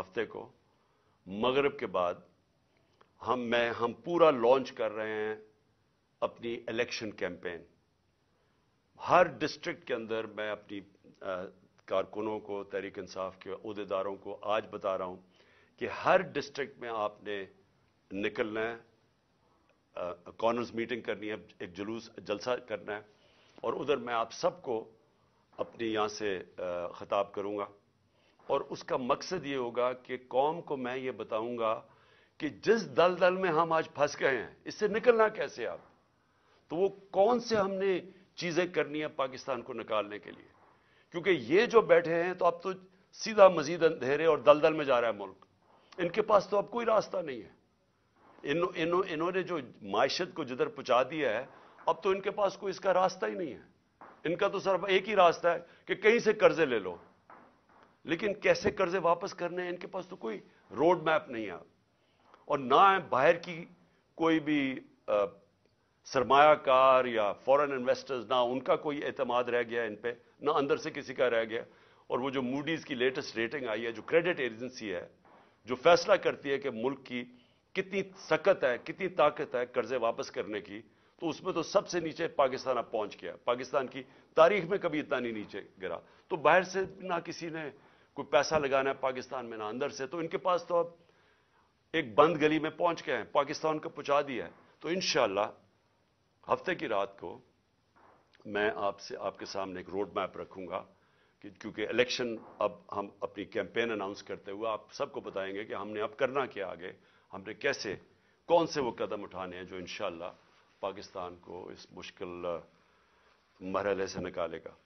हफ्ते को मगरब के बाद हम मैं हम पूरा लॉन्च कर रहे हैं अपनी इलेक्शन कैंपेन हर डिस्ट्रिक्ट के अंदर मैं अपनी कारकुनों को तहरीक इंसाफ के अहदेदारों को आज बता रहा हूं कि हर डिस्ट्रिक्ट में आपने निकलना है कॉर्नर्स मीटिंग करनी है एक जुलूस जलसा करना है और उधर मैं आप सबको अपनी यहां से खिताब करूंगा और उसका मकसद ये होगा कि कौम को मैं ये बताऊंगा कि जिस दल दल में हम आज फंस गए हैं इससे निकलना कैसे आप तो वो कौन से हमने चीजें करनी है पाकिस्तान को निकालने के लिए क्योंकि ये जो बैठे हैं तो अब तो सीधा मजीद अंधेरे और दलदल में जा रहा है मुल्क इनके पास तो अब कोई रास्ता नहीं है इन, इन, इन्होंने जो मायशत को जिधर पहुंचा दिया है अब तो इनके पास कोई इसका रास्ता ही नहीं है इनका तो सिर्फ एक ही रास्ता है कि कहीं से कर्जे ले लो लेकिन कैसे कर्जे वापस करने हैं इनके पास तो कोई रोड मैप नहीं है और ना है बाहर की कोई भी सरमायाकार या फॉरेन इन्वेस्टर्स ना उनका कोई एतमाद रह गया इन पर ना अंदर से किसी का रह गया और वो जो मूडीज़ की लेटेस्ट रेटिंग आई है जो क्रेडिट एजेंसी है जो फैसला करती है कि मुल्क की कितनी सकत है कितनी ताकत है कर्जे वापस करने की तो उसमें तो सबसे नीचे पाकिस्तान अब पहुंच गया पाकिस्तान की तारीख में कभी इतना नहीं नीचे गिरा तो बाहर से ना किसी ने कोई पैसा लगाना है पाकिस्तान में ना अंदर से तो इनके पास तो अब एक बंद गली में पहुंच गए हैं पाकिस्तान को पहुंचा दिया है तो इन हफ्ते की रात को मैं आपसे आपके सामने एक रोड मैप रखूंगा कि क्योंकि इलेक्शन अब हम अपनी कैंपेन अनाउंस करते हुए आप सबको बताएंगे कि हमने अब करना क्या आगे हमने कैसे कौन से वो कदम उठाने हैं जो इन पाकिस्तान को इस मुश्किल मरहले से निकालेगा